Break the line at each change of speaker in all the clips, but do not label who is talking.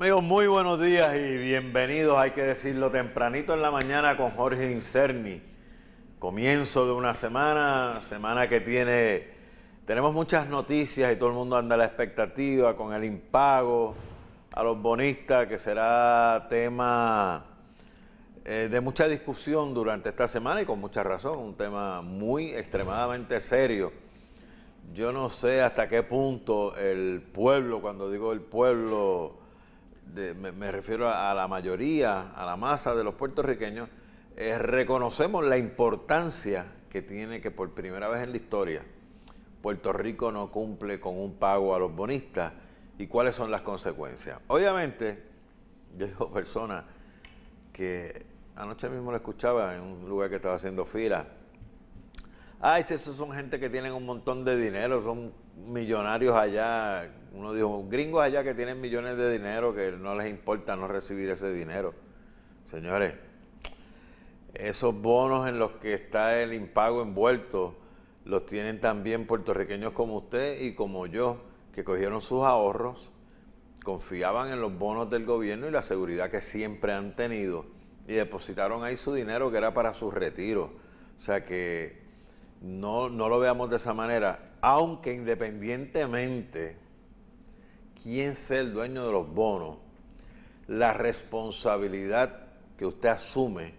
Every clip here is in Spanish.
Amigos, muy buenos días y bienvenidos, hay que decirlo, tempranito en la mañana con Jorge Incerni. Comienzo de una semana, semana que tiene, tenemos muchas noticias y todo el mundo anda a la expectativa con el impago a los bonistas, que será tema eh, de mucha discusión durante esta semana y con mucha razón, un tema muy extremadamente serio. Yo no sé hasta qué punto el pueblo, cuando digo el pueblo, me, refiero a, la mayoría, a la masa de los puertorriqueños, eh, reconocemos la importancia que tiene que por primera vez en la historia Puerto Rico no cumple con un pago a los bonistas y cuáles son las consecuencias. Obviamente, yo digo personas que anoche mismo lo escuchaba en un lugar que estaba haciendo fila, ay, si esos son gente que tienen un montón de dinero, son millonarios allá, uno dijo, gringos allá que tienen millones de dinero, que no les importa no recibir ese dinero. Señores, esos bonos en los que está el impago envuelto, los tienen también puertorriqueños como usted y como yo, que cogieron sus ahorros, confiaban en los bonos del gobierno y la seguridad que siempre han tenido y depositaron ahí su dinero que era para su retiro. O sea que no, no lo veamos de esa manera, aunque independientemente quién sea el dueño de los bonos, la responsabilidad que usted asume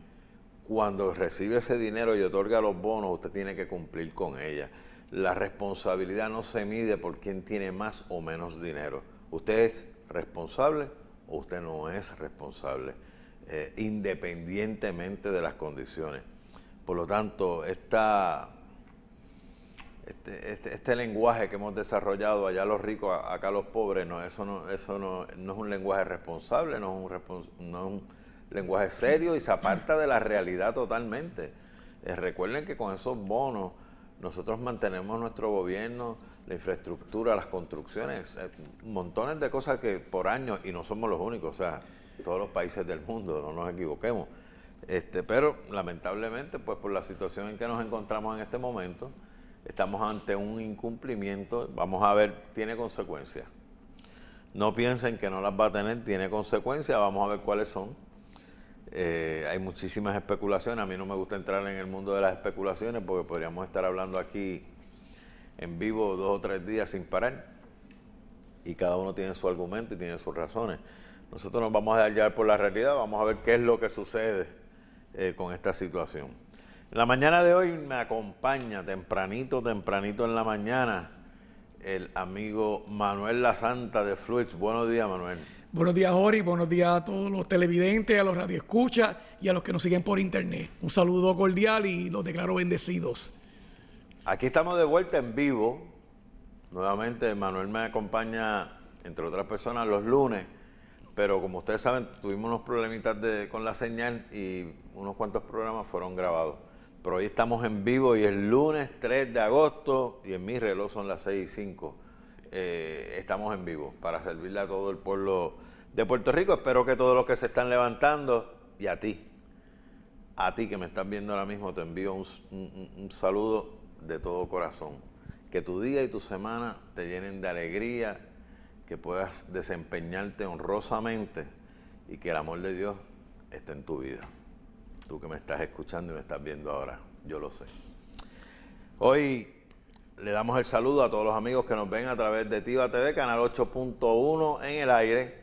cuando recibe ese dinero y otorga los bonos, usted tiene que cumplir con ella. La responsabilidad no se mide por quién tiene más o menos dinero. Usted es responsable o usted no es responsable, eh, independientemente de las condiciones. Por lo tanto, esta este, este, este, lenguaje que hemos desarrollado allá los ricos, acá los pobres, no, eso no, eso no, es un lenguaje responsable, no es un, lenguaje serio y se aparta de la realidad totalmente. Eh, recuerden que con esos bonos nosotros mantenemos nuestro gobierno, la infraestructura, las construcciones, eh, montones de cosas que por años, y no somos los únicos, o sea, todos los países del mundo, no nos equivoquemos. Este, pero lamentablemente, pues por la situación en que nos encontramos en este momento, Estamos ante un incumplimiento, vamos a ver, tiene consecuencias. No piensen que no las va a tener, tiene consecuencias, vamos a ver cuáles son. Eh, hay muchísimas especulaciones, a mí no me gusta entrar en el mundo de las especulaciones porque podríamos estar hablando aquí en vivo dos o tres días sin parar y cada uno tiene su argumento y tiene sus razones. Nosotros nos vamos a hallar por la realidad, vamos a ver qué es lo que sucede eh, con esta situación. La mañana de hoy me acompaña tempranito, tempranito en la mañana, el amigo Manuel La Santa de Fluids. Buenos días, Manuel.
Buenos días, Ori. Buenos días a todos los televidentes, a los radioescuchas y a los que nos siguen por internet. Un saludo cordial y los declaro bendecidos.
Aquí estamos de vuelta en vivo. Nuevamente, Manuel me acompaña, entre otras personas, los lunes. Pero como ustedes saben, tuvimos unos problemitas con la señal y unos cuantos programas fueron grabados. Pero hoy estamos en vivo y es lunes 3 de agosto y en mi reloj son las 6 y 5. Eh, estamos en vivo para servirle a todo el pueblo de Puerto Rico. Espero que todos los que se están levantando y a ti, a ti que me estás viendo ahora mismo, te envío un saludo de todo corazón. Que tu día y tu semana te llenen de alegría, que puedas desempeñarte honrosamente y que el amor de Dios esté en tu vida. Tú que me estás escuchando y me estás viendo ahora, yo lo sé. Hoy le damos el saludo a todos los amigos que nos ven a través de Tiva TV, canal 8.1 en el aire,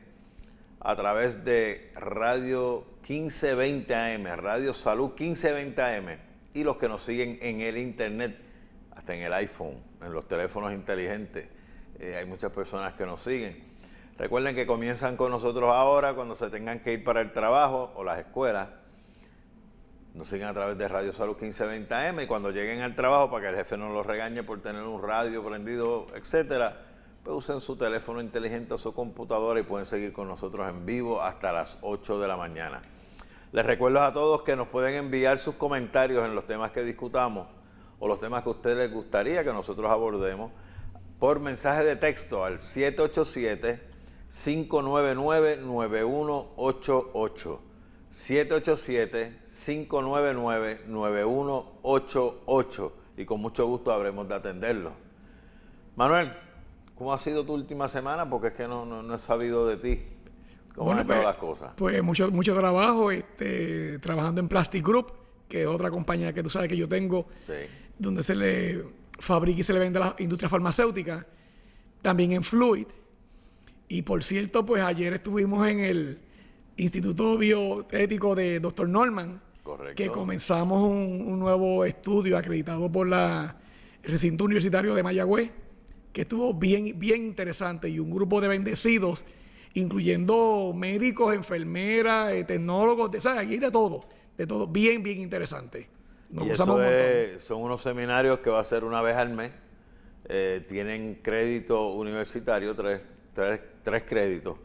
a través de Radio 1520 AM, Radio Salud 1520 AM, y los que nos siguen en el internet, hasta en el iPhone, en los teléfonos inteligentes. Eh, hay muchas personas que nos siguen. Recuerden que comienzan con nosotros ahora cuando se tengan que ir para el trabajo o las escuelas nos siguen a través de Radio Salud 1520M y cuando lleguen al trabajo para que el jefe no los regañe por tener un radio prendido, etcétera, pues usen su teléfono inteligente o su computadora y pueden seguir con nosotros en vivo hasta las 8 de la mañana. Les recuerdo a todos que nos pueden enviar sus comentarios en los temas que discutamos o los temas que a ustedes les gustaría que nosotros abordemos por mensaje de texto al 787 599 9188. 787-599-9188 y con mucho gusto habremos de atenderlo. Manuel, ¿cómo ha sido tu última semana? Porque es que no, he sabido de ti. ¿Cómo han estado pues, las
cosas? Pues mucho, mucho trabajo, este, trabajando en Plastic Group, que es otra compañía que tú sabes que yo tengo, donde se le fabrica y se le vende a la industria farmacéutica, también en Fluid. Y por cierto, pues ayer estuvimos en el Instituto Bioético de Dr. Norman, que comenzamos un, nuevo estudio acreditado por la, recinto universitario de Mayagüez, que estuvo bien, bien interesante y un grupo de bendecidos, incluyendo médicos, enfermeras, eh, tecnólogos, de, Aquí de todo, de todo, bien, bien interesante. y
son unos seminarios que va a ser una vez al mes, eh, tienen crédito universitario, tres, tres, tres créditos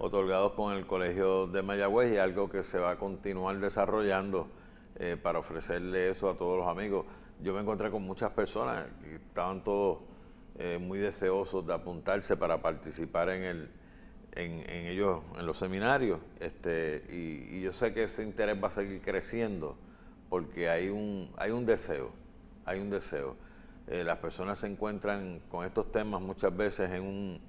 otorgados con el Colegio de Mayagüez y algo que se va a continuar desarrollando eh, para ofrecerle eso a todos los amigos. Yo me encontré con muchas personas que estaban todos eh, muy deseosos de apuntarse para participar en el en, ellos en los seminarios este y, yo sé que ese interés va a seguir creciendo porque hay un hay un deseo hay un deseo eh, las personas se encuentran con estos temas muchas veces en un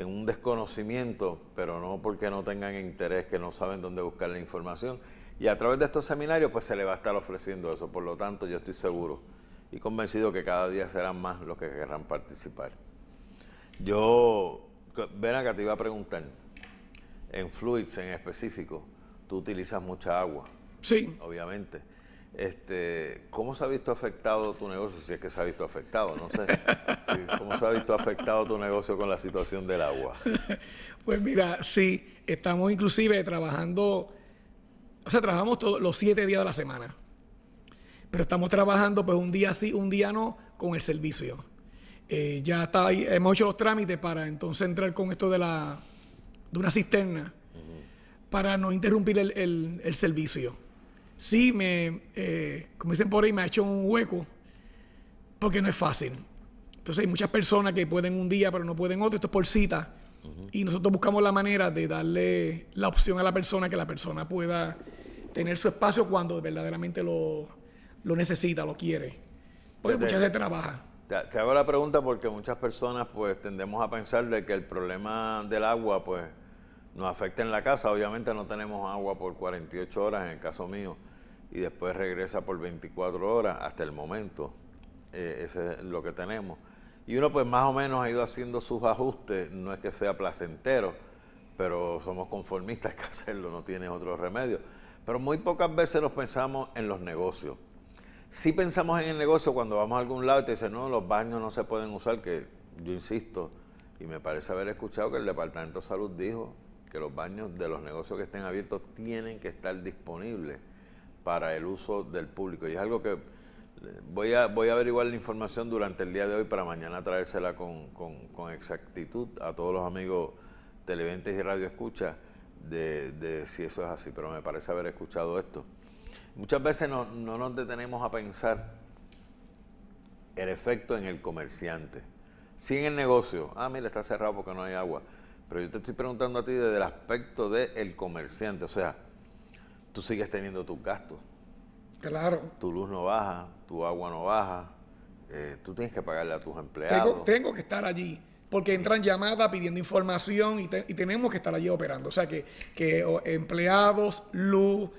en un desconocimiento, pero no porque no tengan interés, que no saben dónde buscar la información. Y a través de estos seminarios, pues se le va a estar ofreciendo eso. Por lo tanto, yo estoy seguro y convencido que cada día serán más los que querrán participar. Yo, ven acá, te iba a preguntar, en fluids en específico, tú utilizas mucha agua. Sí. Obviamente. Este, ¿Cómo se ha visto afectado tu negocio? Si es que se ha visto afectado, no sé. ¿Cómo se ha visto afectado tu negocio con la situación del agua?
Pues mira, sí, estamos inclusive trabajando, o sea, trabajamos todos los siete días de la semana, pero estamos trabajando pues un día sí, un día no con el servicio. Eh, ya está, hemos hecho los trámites para entonces entrar con esto de la de una cisterna para no interrumpir el servicio sí me, eh, como dicen por ahí, me ha hecho un hueco, porque no es fácil. Entonces hay muchas personas que pueden un día, pero no pueden otro, esto es por cita. Y nosotros buscamos la manera de darle la opción a la persona, que la persona pueda tener su espacio cuando verdaderamente lo, necesita, lo quiere. Porque muchas veces trabaja.
Te, te hago la pregunta porque muchas personas pues tendemos a pensar de que el problema del agua pues nos afecta en la casa. Obviamente no tenemos agua por 48 horas en el caso mío y después regresa por 24 horas hasta el momento. Eh, eso es lo que tenemos. Y uno pues más o menos ha ido haciendo sus ajustes, no es que sea placentero, pero somos conformistas, hay que hacerlo, no tienes otro remedio. Pero muy pocas veces nos pensamos en los negocios. si pensamos en el negocio cuando vamos a algún lado y te dicen, no, los baños no se pueden usar, que yo insisto, y me parece haber escuchado que el Departamento de Salud dijo que los baños de los negocios que estén abiertos tienen que estar disponibles para el uso del público. Y es algo que eh, voy a, voy a averiguar la información durante el día de hoy para mañana traérsela con, exactitud a todos los amigos televidentes y Radio de, de si eso es así, pero me parece haber escuchado esto. Muchas veces no, nos detenemos a pensar el efecto en el comerciante. Sí en el negocio. Ah, mira, está cerrado porque no hay agua. Pero yo te estoy preguntando a ti desde el aspecto del comerciante. O sea, tú sigues teniendo tus gastos. Claro. Tu luz no baja, tu agua no baja, eh, tú tienes que pagarle a tus empleados. Tengo,
que estar allí, porque entran llamadas pidiendo información y, tenemos que estar allí operando. O sea que, que empleados, luz,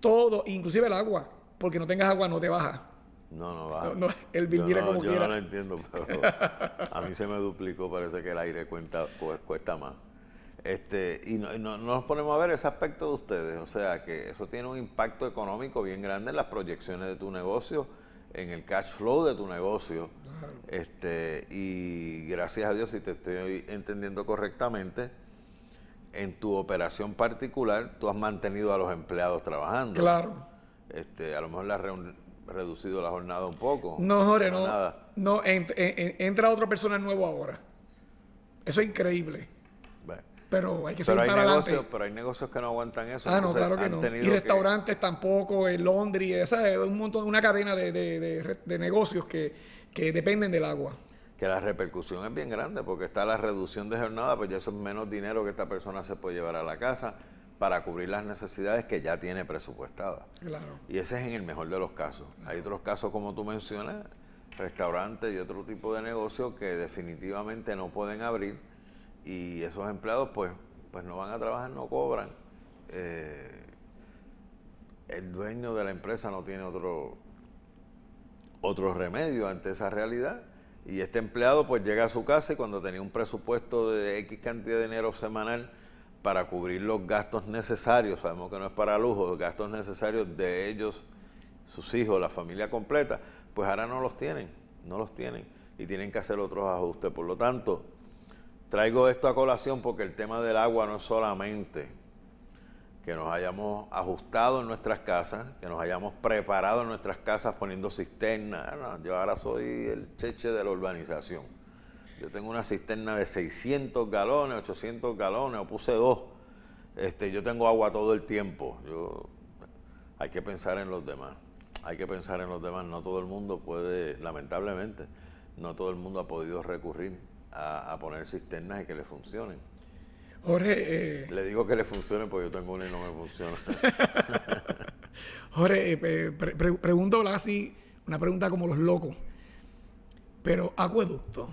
todo, inclusive el agua, porque no tengas agua no te baja.
No, no baja. el vivir no, yo no entiendo, a mí se me duplicó, parece que el aire cuenta, cuesta más. Este, y no, no, nos ponemos a ver ese aspecto de ustedes, o sea que eso tiene un impacto económico bien grande en las proyecciones de tu negocio, en el cash flow de tu negocio. Este, y gracias a Dios, si te estoy entendiendo correctamente, en tu operación particular tú has mantenido a los empleados trabajando. Claro. Este, a lo mejor le has reducido la jornada un poco. No, Jorge, no. Nada.
No, entra otra persona nueva ahora. Eso es increíble. Bueno pero hay que pero
negocios,
que no aguantan eso. Ah, no, claro que no. Y restaurantes tampoco, en eh, Londres, un montón, una cadena de, negocios que, dependen del agua
que la repercusión es bien grande porque está la reducción de jornada, pues ya eso es menos dinero que esta persona se puede llevar a la casa para cubrir las necesidades que ya tiene presupuestada Y ese es en el mejor de los casos. Hay otros casos, como tú mencionas, restaurantes y otro tipo de negocios que definitivamente no pueden abrir y esos empleados pues, pues no van a trabajar, no cobran. Eh, el dueño de la empresa no tiene otro, otro remedio ante esa realidad y este empleado pues llega a su casa y cuando tenía un presupuesto de X cantidad de dinero semanal para cubrir los gastos necesarios, sabemos que no es para lujo, los gastos necesarios de ellos, sus hijos, la familia completa, pues ahora no los tienen, no los tienen y tienen que hacer otros ajustes. Por lo tanto, Traigo esto a colación porque el tema del agua no es solamente que nos hayamos ajustado en nuestras casas, que nos hayamos preparado en nuestras casas poniendo cisternas. Ah, yo ahora soy el cheche de la urbanización. Yo tengo una cisterna de 600 galones, 800 galones, o puse dos. Este, yo tengo agua todo el tiempo. Yo, hay que pensar en los demás. Hay que pensar en los demás. No todo el mundo puede, lamentablemente, no todo el mundo ha podido recurrir a, poner cisternas y que le funcionen.
Jorge. Eh,
le digo que le funcione porque yo tengo una y no me funciona.
Jorge, eh, pregunto así, una pregunta como los locos. Pero acueducto,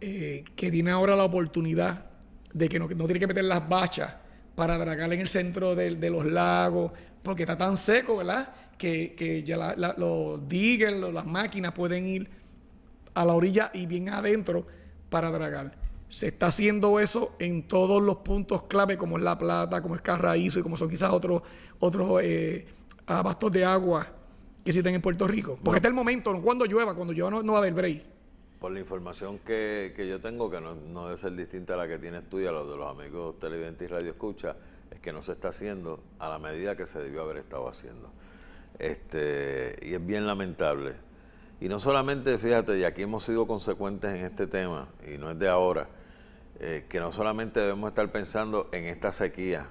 eh, que tiene ahora la oportunidad de que no, tiene que meter las bachas para dragar en el centro de, los lagos, porque está tan seco, ¿verdad? Que, ya la, los diggers, las máquinas pueden ir a la orilla y bien adentro para dragar. Se está haciendo eso en todos los puntos clave, como es La Plata, como es Carraízo y como son quizás otros otros eh, abastos de agua que existen en Puerto Rico. Porque está el momento, cuando llueva, cuando llueva no, va a haber break.
Por la información que, yo tengo, que no, no, debe ser distinta a la que tienes tú y a la de los amigos televidentes y radio escucha, es que no se está haciendo a la medida que se debió haber estado haciendo. Este, y es bien lamentable y no solamente, fíjate, y aquí hemos sido consecuentes en este tema, y no es de ahora, eh, que no solamente debemos estar pensando en esta sequía,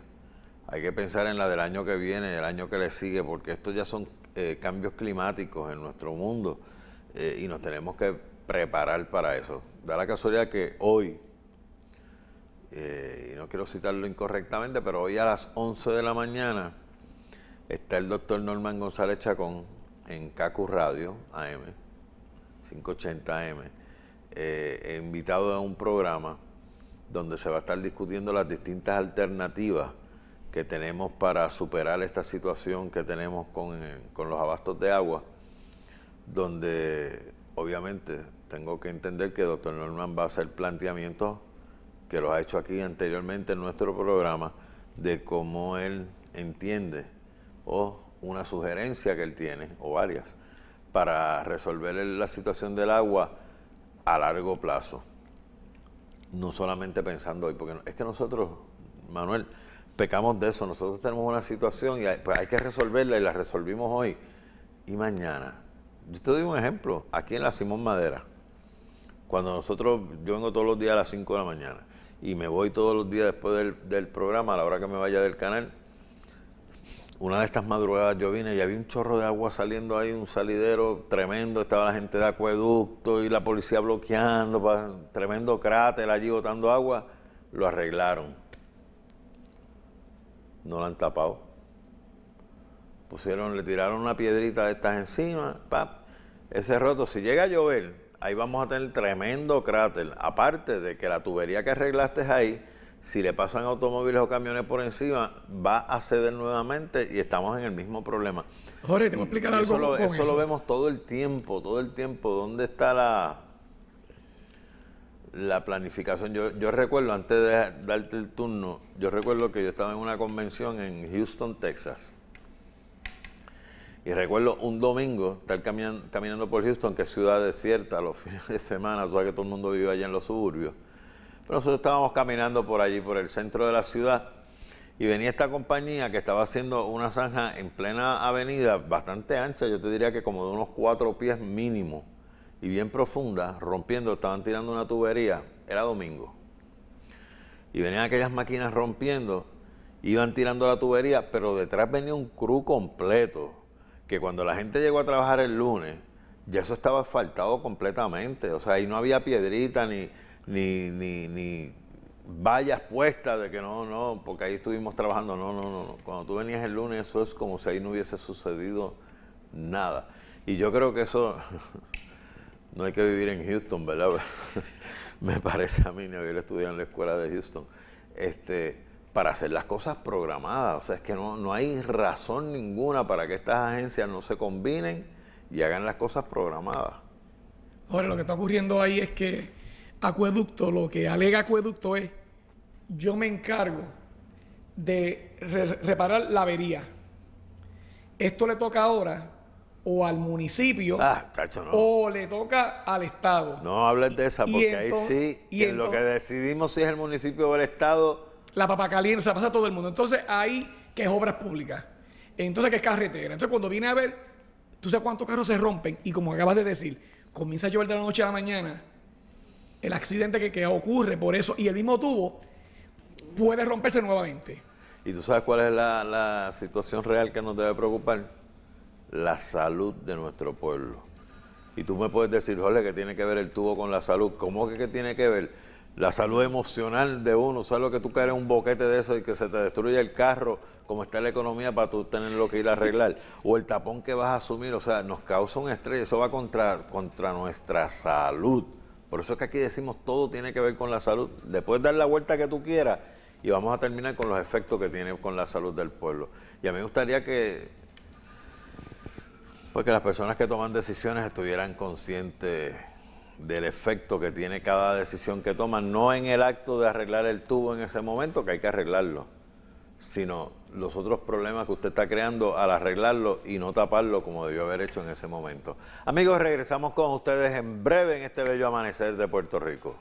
hay que pensar en la del año que viene, el año que le sigue, porque estos ya son eh, cambios climáticos en nuestro mundo eh, y nos tenemos que preparar para eso. Da la casualidad que hoy, y no quiero citarlo incorrectamente, pero hoy a las 11 de la mañana está el doctor Norman González Chacón, en CACU Radio AM, 580 AM, he invitado a un programa donde se va a estar discutiendo las distintas alternativas que tenemos para superar esta situación que tenemos con, los abastos de agua, donde obviamente tengo que entender que el doctor Norman va a hacer planteamientos que los ha hecho aquí anteriormente en nuestro programa de cómo él entiende o una sugerencia que él tiene, o varias, para resolver la situación del agua a largo plazo. No solamente pensando hoy, porque es que nosotros, Manuel, pecamos de eso. Nosotros tenemos una situación y pues hay, que resolverla y la resolvimos hoy y mañana. Yo te doy un ejemplo. Aquí en la Simón Madera, cuando nosotros, yo vengo todos los días a las 5 de la mañana y me voy todos los días después del programa, a la hora que me vaya del canal, una de estas madrugadas yo vine y había un chorro de agua saliendo ahí, un salidero tremendo, estaba la gente de acueducto y la policía bloqueando, tremendo cráter allí botando agua, lo arreglaron. No lo han tapado. Pusieron, le tiraron una piedrita de estas encima, pap, ese roto, si llega a llover, ahí vamos a tener tremendo cráter. Aparte de que la tubería que arreglaste ahí, si le pasan automóviles o camiones por encima, va a ceder nuevamente y estamos en el mismo problema.
Jorge, te voy explicar algo. Eso, lo,
vemos todo el tiempo, todo el tiempo. ¿Dónde está la, la planificación? Yo, recuerdo, antes de darte el turno, yo recuerdo que yo estaba en una convención en Houston, Texas. Y recuerdo un domingo estar caminando, por Houston, que es ciudad desierta, los fines de semana, sabes que todo el mundo vive allá en los suburbios pero nosotros estábamos caminando por allí, por el centro de la ciudad, y venía esta compañía que estaba haciendo una zanja en plena avenida, bastante ancha, yo te diría que como de unos cuatro pies mínimo, y bien profunda, rompiendo, estaban tirando una tubería, era domingo. Y venían aquellas máquinas rompiendo, iban tirando la tubería, pero detrás venía un cru completo, que cuando la gente llegó a trabajar el lunes, ya eso estaba asfaltado completamente, o sea, ahí no había piedrita ni ni, ni, ni vallas puestas de que no, no, porque ahí estuvimos trabajando. No, no, no. Cuando tú venías el lunes, eso es como si ahí no hubiese sucedido nada. Y yo creo que eso no hay que vivir en Houston, ¿verdad? Me parece a mí ni haber estudiado en la escuela de Houston. Este, para hacer las cosas programadas. O sea, es que no, no hay razón ninguna para que estas agencias no se combinen y hagan las cosas programadas.
Ahora, lo que está ocurriendo ahí es que acueducto, lo que alega acueducto es, yo me encargo de reparar la avería. Esto le toca ahora o al municipio ah, o le toca al Estado.
No hables de esa, porque ahí sí, y en lo que decidimos si es el municipio o el Estado.
La papa se la pasa a todo el mundo. Entonces ahí que es obras públicas, entonces que es carretera. Entonces cuando viene a ver, tú sabes cuántos carros se rompen y como acabas de decir, comienza a llover de la noche a la mañana el accidente que, ocurre por eso y el mismo tubo puede romperse nuevamente.
¿Y tú sabes cuál es la, situación real que nos debe preocupar? La salud de nuestro pueblo. Y tú me puedes decir, Jorge, que tiene que ver el tubo con la salud. ¿Cómo que, tiene que ver? La salud emocional de uno. ¿Sabes lo que tú caes un boquete de eso y que se te destruye el carro, como está la economía, para tú tener lo que ir a arreglar? O el tapón que vas a asumir. O sea, nos causa un estrés. Eso va contra, contra nuestra salud. Por eso es que aquí decimos todo tiene que ver con la salud. Después dar la vuelta que tú quieras y vamos a terminar con los efectos que tiene con la salud del pueblo. Y a mí me gustaría que, pues, las personas que toman decisiones estuvieran conscientes del efecto que tiene cada decisión que toman, no en el acto de arreglar el tubo en ese momento, que hay que arreglarlo, sino los otros problemas que usted está creando al arreglarlo y no taparlo como debió haber hecho en ese momento. Amigos, regresamos con ustedes en breve en este bello amanecer de Puerto Rico.